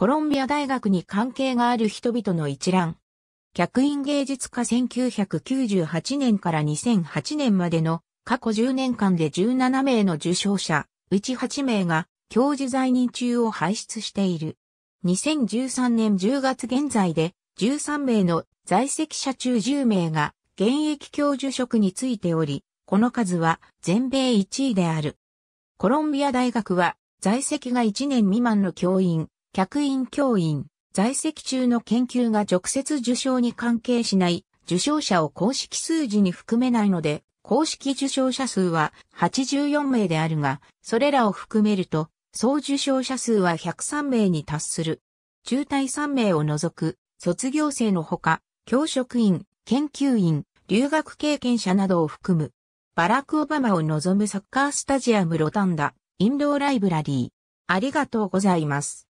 コロンビア大学に関係がある人々の一覧。客員芸術家1998年から2008年までの過去10年間で17名の受賞者、うち8名が教授在任中を輩出している。2013年10月現在で13名の在籍者中10名が現役教授職についており、この数は全米1位である。コロンビア大学は在籍が1年未満の教員客員教員、在籍中の研究が直接受賞に関係しない、受賞者を公式数字に含めないので、公式受賞者数は84名であるが、それらを含めると、総受賞者数は103名に達する。中退3名を除く、卒業生のほか、教職員、研究員、留学経験者などを含む。バラク・オバマを望むサッカースタジアムロタンダ、インドーライブラリー。ありがとうございます。